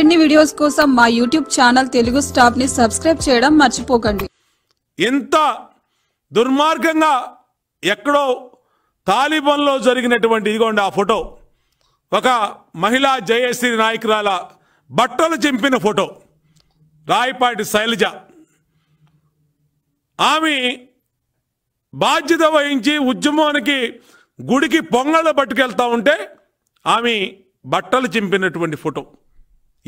మరిన్ని వీడియోస్ కోసం మా యూట్యూబ్ ఛానల్ తెలుగు స్టాప్ ని సబ్స్క్రైబ్ చేయడం మర్చిపోకండి ఇంత దుర్మార్గంగా ఎక్కడో తాలిబన్లో జరిగినటువంటి ఇదిగోండి ఆ ఫోటో ఒక మహిళా జయశ్రీ నాయకురాల బట్టలు చింపిన ఫోటో రాయపాటి శైలజ ఆమె బాధ్యత వహించి ఉద్యమానికి గుడికి పొంగళ్ళ పట్టుకెళ్తా ఉంటే ఆమె బట్టలు చింపినటువంటి ఫోటో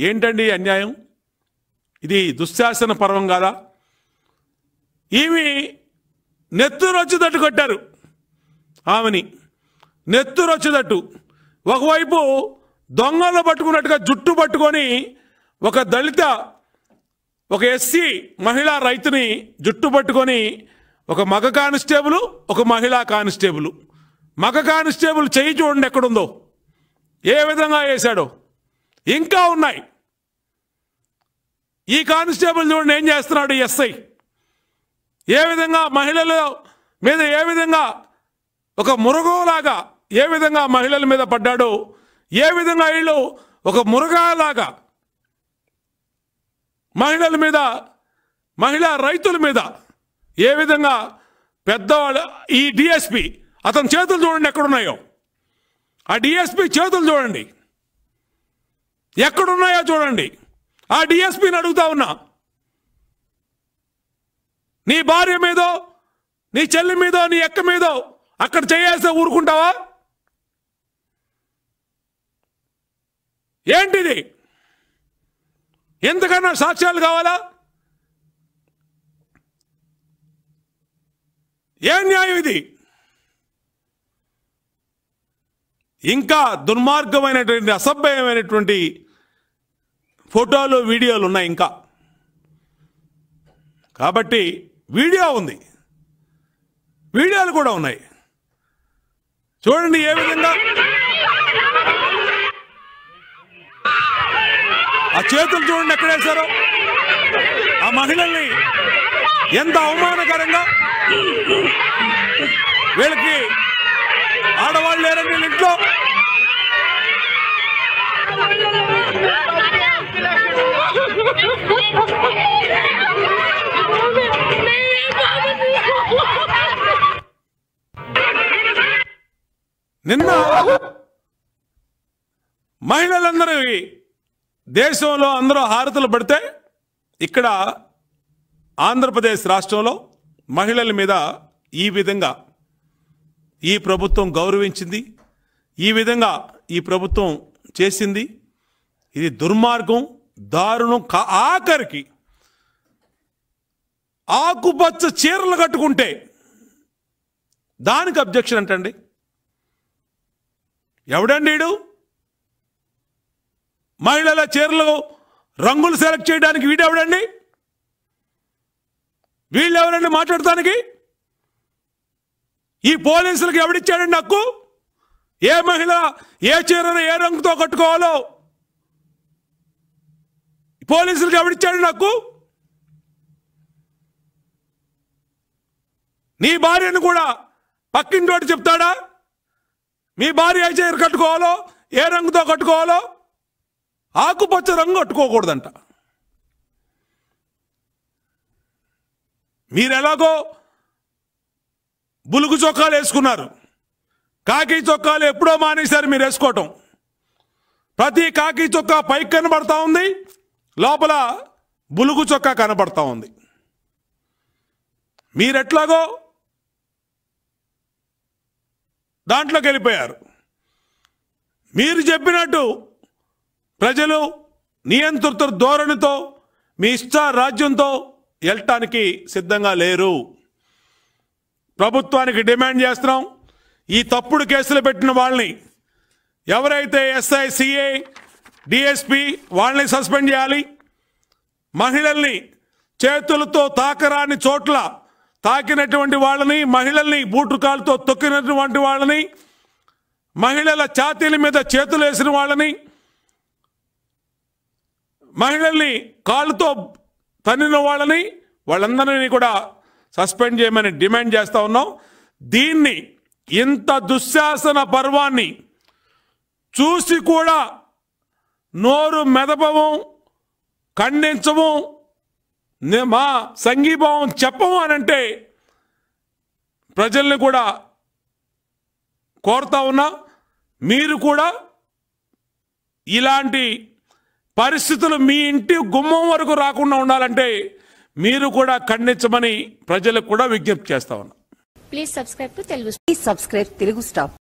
ఏంటండి అన్యాయం ఇది దుశ్శాసన పర్వం కాదా ఈమె నెత్తురొచ్చు తట్టు కొట్టారు ఆమెని నెత్తురొచ్చు తట్టు ఒకవైపు దొంగలు పట్టుకున్నట్టుగా జుట్టు పట్టుకొని ఒక దళిత ఒక ఎస్సీ మహిళా రైతుని జుట్టు పట్టుకొని ఒక మగ కానిస్టేబుల్ ఒక మహిళా కానిస్టేబుల్ మగ కానిస్టేబుల్ చేయి చూడండి ఎక్కడుందో ఏ విధంగా వేశాడో ఇంకా ఉన్నాయి ఈ కానిస్టేబుల్ చూడండి ఏం చేస్తున్నాడు ఎస్ఐ ఏ విధంగా మహిళల మీద ఏ విధంగా ఒక మురుగోలాగా ఏ విధంగా మహిళల మీద పడ్డాడు ఏ విధంగా వీళ్ళు ఒక మురుగలాగా మహిళల మీద మహిళా రైతుల మీద ఏ విధంగా పెద్దవాళ్ళు ఈ డిఎస్పి అతని చేతులు చూడండి ఎక్కడున్నాయో ఆ డిఎస్పి చేతులు చూడండి ఎక్కడున్నాయో చూడండి ఆ డిఎస్పీని అడుగుతా ఉన్నా నీ భార్య మీదో నీ చెల్లి మీదో నీ ఎక్క మీదో అక్కడ చేయాల్సే ఊరుకుంటావా ఏంటిది ఎందుకన్నా సాక్ష్యాలు కావాలా ఏం న్యాయం ఇది ఇంకా దుర్మార్గమైనటువంటి అసభ్యమైనటువంటి ఫోటోలు వీడియోలు ఉన్నాయి ఇంకా కాబట్టి వీడియో ఉంది వీడియోలు కూడా ఉన్నాయి చూడండి ఏ విధంగా ఆ చేతులు చూడండి వేశారు ఆ మహిళల్ని ఎంత అవమానకరంగా వీళ్ళకి ఆడవాళ్ళు లేరండి ఇంట్లో నిన్న మహిళలందరూ దేశంలో అందరూ హారతలు పడితే ఇక్కడ ఆంధ్రప్రదేశ్ రాష్ట్రంలో మహిళల మీద ఈ విధంగా ఈ ప్రభుత్వం గౌరవించింది ఈ విధంగా ఈ ప్రభుత్వం చేసింది ఇది దుర్మార్గం దారుణం ఆఖరికి ఆకుపచ్చ చీరలు కట్టుకుంటే దానికి అబ్జెక్షన్ అంటండి ఎవడండి వీడు మహిళల చీరలు రంగులు సెలెక్ట్ చేయడానికి వీడెవడండి ఎవరండి మాట్లాడటానికి ఈ పోలీసులకు ఎవడిచ్చాడండి నాకు ఏ మహిళ ఏ చీరను ఏ రంగుతో కట్టుకోవాలో పోలీసులకు ఎవడిచ్చాడు నాకు నీ భార్యను కూడా పక్కింటి చెప్తాడా మీ భార్య ఏ చీర కట్టుకోవాలో ఏ రంగుతో కట్టుకోవాలో ఆకుపచ్చ రంగు కట్టుకోకూడదంట మీరెలాగో బులుగు చొక్కాలు వేసుకున్నారు కాకి చొక్కాలు ఎప్పుడో మానేశారు మీరు వేసుకోవటం ప్రతి కాకి చొక్కా పైకి కనబడతా ఉంది లోపల బులుగు చొక్కా కనబడతా ఉంది మీరెట్లాగో దాంట్లోకి వెళ్ళిపోయారు మీరు చెప్పినట్టు ప్రజలు నియంతృత్వ ధోరణితో మీ ఇష్ట రాజ్యంతో వెళ్ళటానికి సిద్ధంగా లేరు ప్రభుత్వానికి డిమాండ్ చేస్తున్నాం ఈ తప్పుడు కేసులు పెట్టిన వాళ్ళని ఎవరైతే ఎస్ఐ సిఐ డిఎస్పి వాళ్ళని సస్పెండ్ చేయాలి మహిళల్ని చేతులతో తాకరాని చోట్ల తాకినటువంటి వాళ్ళని మహిళల్ని బూటు కాలుతో తొక్కినటువంటి వాళ్ళని మహిళల ఛాతీల మీద చేతులు వేసిన వాళ్ళని మహిళల్ని కాళ్ళతో తన్నిన వాళ్ళని వాళ్ళందరినీ కూడా సస్పెండ్ చేయమని డిమాండ్ చేస్తూ ఉన్నాం దీన్ని ఇంత దుశ్శాసన పర్వాన్ని చూసి కూడా నోరు మెదపము ఖండించము మా సంఘీభావం చెప్పము అంటే ప్రజల్ని కూడా కోరుతా ఉన్నా మీరు కూడా ఇలాంటి పరిస్థితులు మీ ఇంటి గుమ్మం వరకు రాకుండా ఉండాలంటే మీరు కూడా ఖండించమని ప్రజలకు కూడా విజ్ఞప్తి చేస్తా ఉన్నా please subscribe to Telugu please subscribe Telugu stop